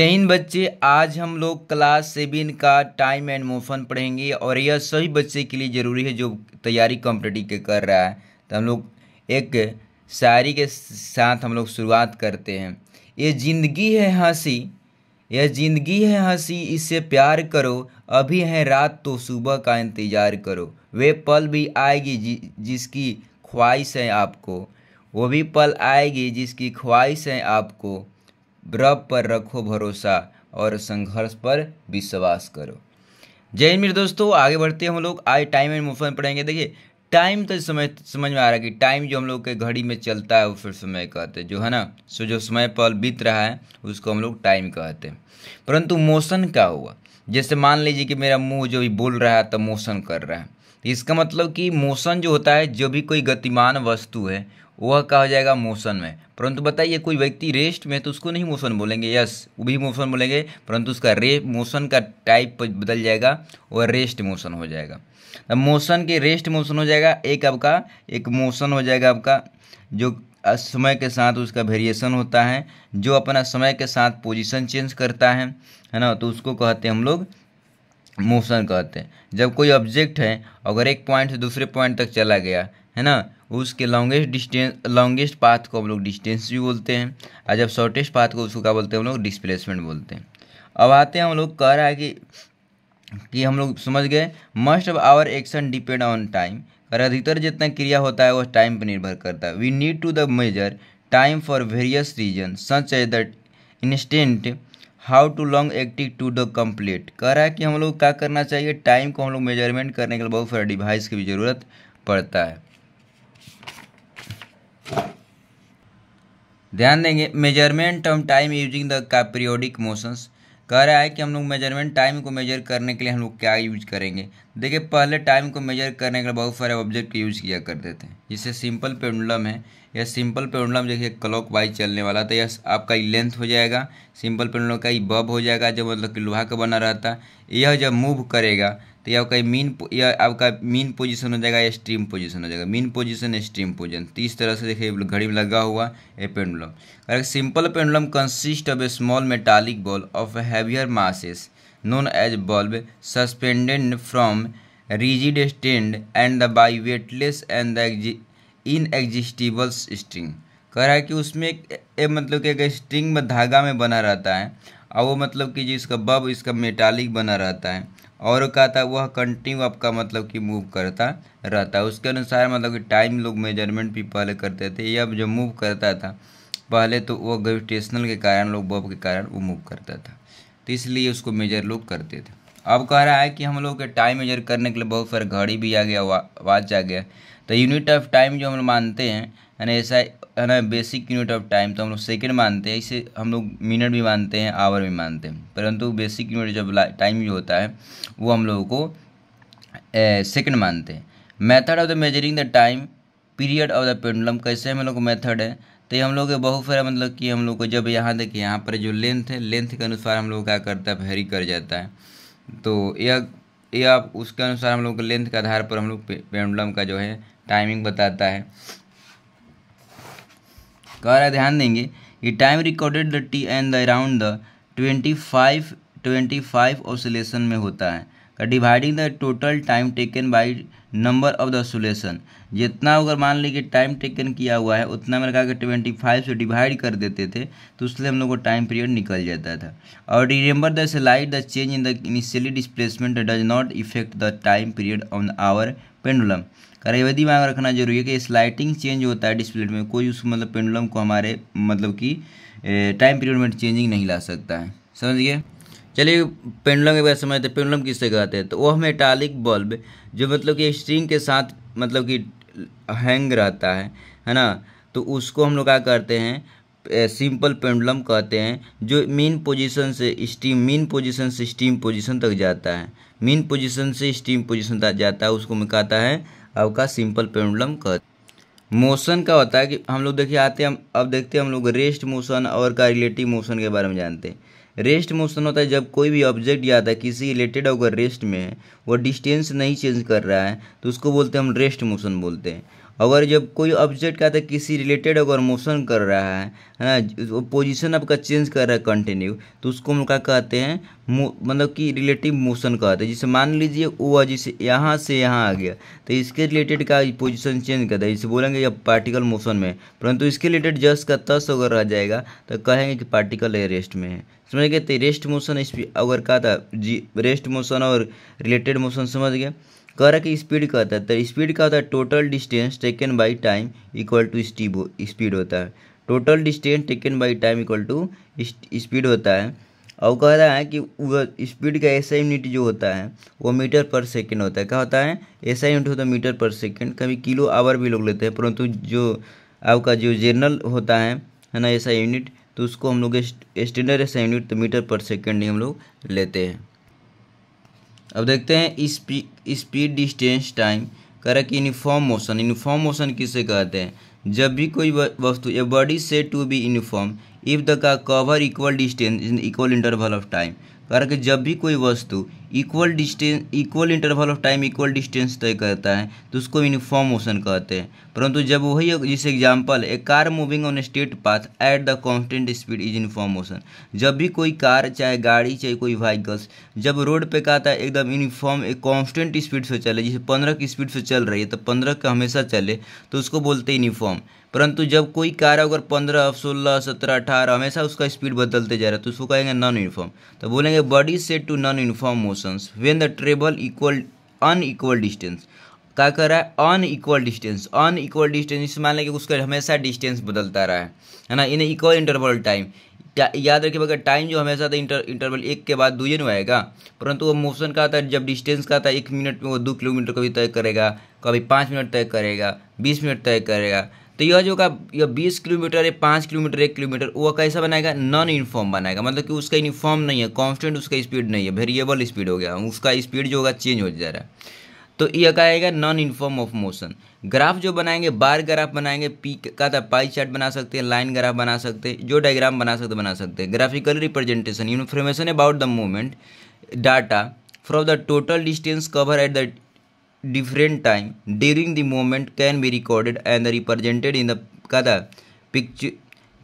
जय हिंद बच्चे आज हम लोग क्लास सेवन का टाइम एंड मोशन पढ़ेंगे और यह सभी बच्चे के लिए ज़रूरी है जो तैयारी कॉम्पिटेटिव के कर रहा है तो हम लोग एक शायरी के साथ हम लोग शुरुआत करते हैं ये जिंदगी है हंसी यह जिंदगी है हंसी इससे प्यार करो अभी है रात तो सुबह का इंतज़ार करो वे पल भी आएगी जि, जिसकी ख्वाहिश है आपको वो भी पल आएगी जिसकी ख्वाहिश है आपको ब्रब पर रखो भरोसा और संघर्ष पर विश्वास करो जय मेरे दोस्तों आगे बढ़ते हैं हम लोग आज टाइम एंड मूवमेंट पढ़ेंगे देखिए टाइम तो समझ समझ में आ रहा है कि टाइम जो हम लोग के घड़ी में चलता है वो फिर समय कहते हैं जो है ना सो जो समय पल बीत रहा है उसको हम लोग टाइम कहते हैं परंतु मोशन क्या हुआ जैसे मान लीजिए कि मेरा मुंह जो भी बोल रहा है तो मोशन कर रहा है इसका मतलब कि मोशन जो होता है जो भी कोई गतिमान वस्तु है वह कहा जाएगा मोशन में परंतु बताइए कोई व्यक्ति रेस्ट में तो उसको नहीं मोशन बोलेंगे यस वो भी मोशन बोलेंगे परंतु उसका रे मोशन का टाइप बदल जाएगा वह रेस्ट मोशन हो जाएगा अब मोशन के रेस्ट मोशन हो जाएगा एक आपका एक मोशन हो जाएगा आपका जो समय के साथ उसका वेरिएशन होता है जो अपना समय के साथ पोजिशन चेंज करता है है ना तो उसको कहते हैं हम लोग मोशन कहते हैं जब कोई ऑब्जेक्ट है अगर एक पॉइंट से दूसरे पॉइंट तक चला गया है ना उसके लॉन्गेस्ट डिस्टेंस लॉन्गेस्ट पाथ को हम लोग डिस्टेंस भी बोलते हैं और जब शॉर्टेस्ट पाथ को उसको क्या बोलते हैं हम लोग डिस्प्लेसमेंट बोलते हैं अब आते हैं हम लोग कह रहा है कि कि हम लोग समझ गए most of our action depend on time और अधिकतर जितना क्रिया होता है वह टाइम पर निर्भर करता है we need to the measure time for various reason such as the instant how to long active to the complete कह रहा है कि हम लोग क्या करना चाहिए टाइम को हम लोग मेजरमेंट करने के लिए बहुत सारे डिवाइस की भी ज़रूरत पड़ता है ध्यान देंगे measurement term time using the का पीरियोडिक मोशंस कह रहा है कि हम लोग मेजरमेंट टाइम को मेजर करने के लिए हम लोग क्या यूज करेंगे देखिए पहले टाइम को मेजर करने के लिए बहुत सारे ऑब्जेक्ट का यूज किया करते थे जिससे सिंपल पेंडुलम है यह सिंपल पेंडुलम देखिए क्लॉक वाइज चलने वाला था यह आपका लेंथ हो जाएगा सिंपल पेंडुलम का ही बब हो जाएगा जब मतलब कि लोहा का बना रहता यह जब मूव करेगा तो यह आपका मीन यह आपका मीन पोजीशन हो जाएगा या स्ट्रीम पोजीशन हो जाएगा मीन पोजीशन स्ट्रीम पोजीशन तो इस तरह से देखिए घड़ी में लगा हुआ है pendulum simple pendulum consist of a small metallic ball of heavier masses known as bulb suspended from rigid stand and the by weightless and inextensible string कह रहा है कि उसमें एक, एक मतलब कि एक स्ट्रिंग में धागा में बना रहता है और वो मतलब कि जिसका इसका बब इसका मेटालिक बना रहता है और कहा था वह कंटिन्यू आपका मतलब कि मूव करता रहता है उसके अनुसार मतलब कि टाइम लोग मेजरमेंट भी पहले करते थे या जो मूव करता था पहले तो वह ग्रेविटेशनल के कारण लोग बब के कारण वो मूव करता था तो इसलिए उसको मेजर लोग करते थे अब कह रहा है कि हम लोग के टाइम मेजर करने के लिए बहुत सारे घड़ी भी आ गया वाच आ गया तो यूनिट ऑफ टाइम जो हम लोग मानते हैं यानी ऐसा है ना बेसिक यूनिट ऑफ टाइम तो हम लोग सेकेंड मानते हैं इसे हम लोग मिनट भी मानते हैं आवर भी मानते हैं परंतु बेसिक यूनिट जब टाइम जो होता है वो हम लोगों को सेकेंड मानते हैं method of the measuring the time period of the pendulum कैसे हम लोग मेथड है तो ये हम लोग बहुफेरा मतलब कि हम लोग को जब यहाँ देखिए यहाँ पर जो लेंथ है लेंथ के अनुसार हम लोग क्या करता है वेरी कर जाता है तो यह आप उसके अनुसार हम लोग लेंथ के आधार पर हम लोग पेंडुलम का जो है टाइमिंग बताता है कह रहा ध्यान देंगे ये time recorded the T and the around the twenty five twenty five oscillation में होता है dividing the total time taken by number of the solution जितना अगर मान लीजिए टाइम टेकन किया हुआ है उतना मैंने कहा कि ट्वेंटी फाइव से डिवाइड कर देते थे तो उसलिए हम लोग को टाइम पीरियड निकल जाता था और remember the slide the change in the initially displacement does not effect the time period on our pendulum कर यदि दिमाग रखना जरूरी है कि स्लाइटिंग चेंज होता है डिस्प्ले में कोई उस मतलब पेंडुलम को हमारे मतलब कि टाइम पीरियड में चेंजिंग नहीं ला सकता है समझिए चलिए पेंडुलम के बारे में समझते हैं पेंडुलम किससे कहते हैं तो वह मेटालिक बल्ब जो मतलब कि स्ट्रिंग के साथ मतलब कि हैंग रहता है है ना तो उसको हम लोग क्या करते हैं सिंपल पेंडुलम कहते हैं जो मीन पोजीशन से स्टीम मीन पोजीशन से स्टीम पोजीशन तक जाता है मीन पोजीशन से स्टीम पोजीशन तक जाता है उसको हम कहता है आपका सिंपल पेंडुलम कहते मोशन का होता है कि हम लोग देखिए आते हैं हम अब देखते हैं हम लोग रेस्ट मोशन और का रिलेटिव मोशन के बारे में जानते हैं रेस्ट मोशन होता है जब कोई भी ऑब्जेक्ट या आता है किसी रिलेटेड अगर रेस्ट में वो डिस्टेंस नहीं चेंज कर रहा है तो उसको बोलते हैं हम रेस्ट मोशन बोलते हैं अगर जब कोई ऑब्जेक्ट का था तो किसी रिलेटेड अगर मोशन कर रहा है है ना वो पोजिशन आपका चेंज कर रहा है कंटिन्यू तो उसको हम क्या कहते हैं मतलब कि रिलेटिव मोशन कहते हैं जैसे मान लीजिए वो जिसे यहाँ से यहाँ आ गया तो इसके रिलेटेड का पोजिशन चेंज करता है जैसे बोलेंगे या पार्टिकल मोशन में परंतु इसके रिलेटेड जस्ट का तस अगर रह जाएगा तो कहेंगे कि पार्टिकल ए रेस्ट में है समझ गए तो रेस्ट मोशन इस अगर कहा था जी रेस्ट मोशन और रिलेटेड मोशन समझ गए कह रहा है स्पीड कहता है तो स्पीड क्या होता है total distance taken by time equal to speed होता है total distance taken by time equal to speed होता है और कह रहा है कि वह स्पीड का ऐसा यूनिट जो होता है वो मीटर पर सेकेंड होता है क्या होता है ऐसा यूनिट होता है मीटर पर सेकेंड कभी किलो आवर भी लोग लेते हैं परंतु जो आपका जो जर्नल होता है है ना ऐसा यूनिट तो उसको हम लोग स्टैंडर्ड ऐसा यूनिट तो मीटर पर सेकेंड ही हम लोग लेते हैं अब देखते हैं स्पीड डिस्टेंस टाइम कह कि यूनिफॉर्म मोशन यूनिफॉर्म मोशन किसे कहते हैं जब भी कोई वस्तु या बॉडी से to be uniform if the का cover equal distance in equal interval of time करके कि जब भी कोई वस्तु equal distance equal interval of time equal distance तय करता है तो उसको यूनिफॉर्म मोशन कहते हैं परंतु जब वही जैसे example a car moving on straight path at the constant speed is uniform motion जब भी कोई कार चाहे गाड़ी चाहे कोई व्हीकल्स जब रोड पे कहता है एकदम यूनिफॉर्म एक कॉन्स्टेंट स्पीड से चले जैसे पंद्रह की स्पीड से चल रही है तो पंद्रह का हमेशा चले तो उसको बोलते हैं यूनिफॉर्म परंतु जब कोई कार अगर पंद्रह सोलह सत्रह अठारह हमेशा उसका स्पीड बदलते जा रहा है तो उसको कहेंगे नॉन यूनिफॉर्म तो बोलेंगे body said to non uniform motions when the travel equal unequal distance क्या कर रहा है unequal distance unequal distance इस मान लें कि उसका हमेशा डिस्टेंस बदलता रहा है है ना इन इक्वल इंटरवल टाइम याद रखिए अगर टाइम जो हमेशा था इंटर इंटरवल एक के बाद दूजे में आएगा परंतु वो मोशन का था जब डिस्टेंस का था एक मिनट में वो दो किलोमीटर कभी तय करेगा कभी पाँच मिनट तय करेगा बीस मिनट तय करेगा तो यह जो का यह बीस किलोमीटर या पाँच किलोमीटर एक किलोमीटर वह कैसा बनाएगा नॉन यूनिफॉर्म बनाएगा मतलब कि उसका यूनिफॉर्म नहीं है कॉन्स्टेंट उसका स्पीड नहीं है वेरिएबल स्पीड हो गया उसका स्पीड जो होगा चेंज हो जा रहा है तो यह कहेगा non uniform of motion graph जो बनाएंगे बार ग्राफ बनाएंगे पी का था पाई चार्ट बना सकते हैं लाइन ग्राफ बना सकते हैं जो डायग्राम बना सकते बना सकते हैं graphical representation information about the movement data from the total distance cover at the different time during the moment can be recorded and represented in the kata picture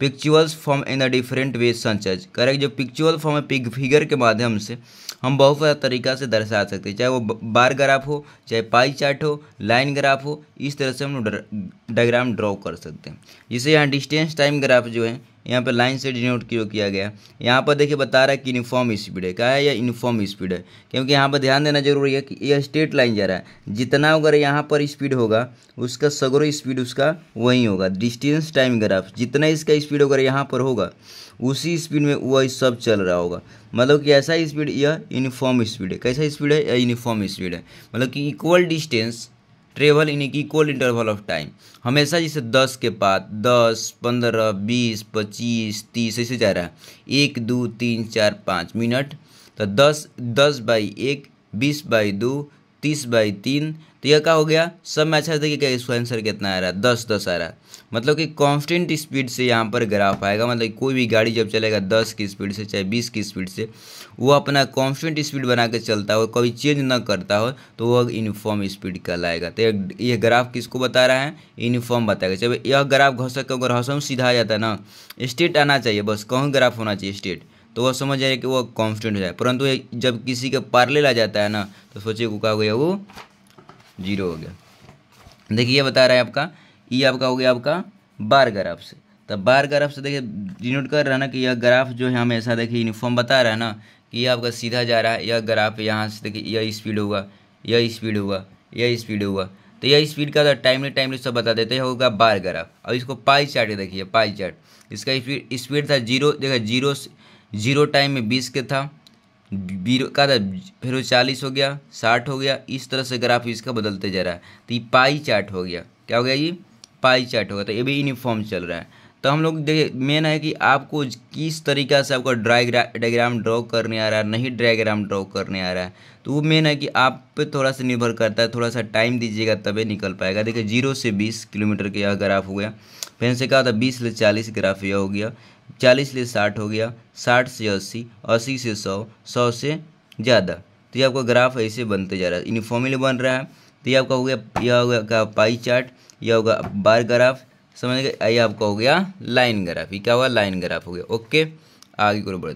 pictorials form in the different way such as correct जो pictorial form है पिग figure के माध्यम से हम बहुत सारा तरीका से दर्शा सकते हैं चाहे वो बार ग्राफ हो चाहे पाई चार्ट हो लाइन ग्राफ हो इस तरह से हम डायग्राम ड्रॉ कर सकते हैं जिसे यहाँ डिस्टेंस टाइम ग्राफ जो है यहाँ पर लाइन से डिनोट क्यों किया गया यहाँ पर देखिए बता रहा है कि यूनिफॉर्म स्पीड है क्या है या यूनिफॉर्म स्पीड है क्योंकि यहाँ पर ध्यान देना जरूरी है कि यह स्ट्रेट लाइन जा रहा है जितना अगर यहाँ पर स्पीड होगा उसका सगरो स्पीड उसका वही होगा डिस्टेंस टाइम ग्राफ जितना इसका स्पीड अगर यहाँ पर होगा उसी स्पीड में वही सब चल रहा होगा मतलब कि ऐसा स्पीड यह यूनिफॉर्म स्पीड है कैसा स्पीड है या यूनिफॉर्म स्पीड है मतलब कि इक्वल डिस्टेंस ट्रेवल इन एक इक्वल इंटरवल ऑफ टाइम हमेशा जैसे दस के बाद दस पंद्रह बीस पच्चीस तीस ऐसे जा रहा है एक दो तीन चार पाँच मिनट तो दस दस बाई एक बीस बाई दो तीस बाई तीन तो यह क्या हो गया सब में अच्छा देखिए क्या इसका आंसर कितना आ रहा है दस दस आ रहा है मतलब कि कॉन्स्टेंट स्पीड से यहाँ पर ग्राफ आएगा मतलब कोई भी गाड़ी जब चलेगा दस की स्पीड से चाहे बीस की स्पीड से वो अपना कॉन्स्टेंट स्पीड बना के चलता हो कभी चेंज ना करता हो तो वह यूनिफॉर्म स्पीड कहलाएगा तो यह ग्राफ किसको बता रहा है यूनिफॉर्म बताएगा जब यह ग्राफ घसक घसम सीधा आ जाता है ना स्टेट आना चाहिए बस कहूँ ग्राफ होना चाहिए स्टेट तो वह समझ जाए कि वह कॉन्स्टेंट हो जाए परंतु जब किसी के पार्ले ला जाता है ना तो सोचिए वो क्या हो गया वो जीरो हो गया देखिए ये बता रहा है आपका ये आपका हो गया आपका बार ग्राफ से तो बार ग्राफ से देखिए डिनोट कर रहा है ना कि यह ग्राफ जो है हमेशा देखिए यूनिफॉर्म बता रहा है ना कि यह आपका सीधा जा रहा है यह ग्राफ यहाँ से देखिए यह स्पीड होगा यह स्पीड हुआ यह स्पीड हुआ तो यह स्पीड का टाइमली तो टाइमली सब बता देते हैं होगा बार ग्राफ और इसको पाई चार्ट देखिए पाई चार्ट इसका स्पीड स्पीड था जीरो देखिए जीरो जीरो टाइम में बीस के था बीरो का था फिर वो चालीस हो गया साठ हो गया इस तरह से ग्राफ इसका बदलते जा रहा है तो ये पाई चार्ट हो गया क्या हो गया ये पाई चार्ट हो गया तो ये भी यूनिफॉर्म चल रहा है तो हम लोग देखिए मेन है कि आपको किस तरीका से आपका डायग्राम ड्रॉ करने आ रहा है नहीं डायग्राम ड्रॉ करने आ रहा है तो वो मेन है कि आप पे थोड़ा सा निर्भर करता है थोड़ा सा टाइम दीजिएगा तभी निकल पाएगा देखिए जीरो से बीस किलोमीटर का यह ग्राफ हो गया फिर से कहा था बीस से चालीस ग्राफ यह हो गया चालीस से साठ हो गया साठ से अस्सी अस्सी से सौ सौ से ज़्यादा तो ये आपका ग्राफ ऐसे बनते जा रहा है यूनिफॉर्मली बन रहा है तो ये आपका हो गया यह हो गया पाई चार्ट यह होगा बार ग्राफ समझ गए ये आपका हो गया लाइन ग्राफ ये क्या हुआ लाइन ग्राफ हो गया ओके आगे को बढ़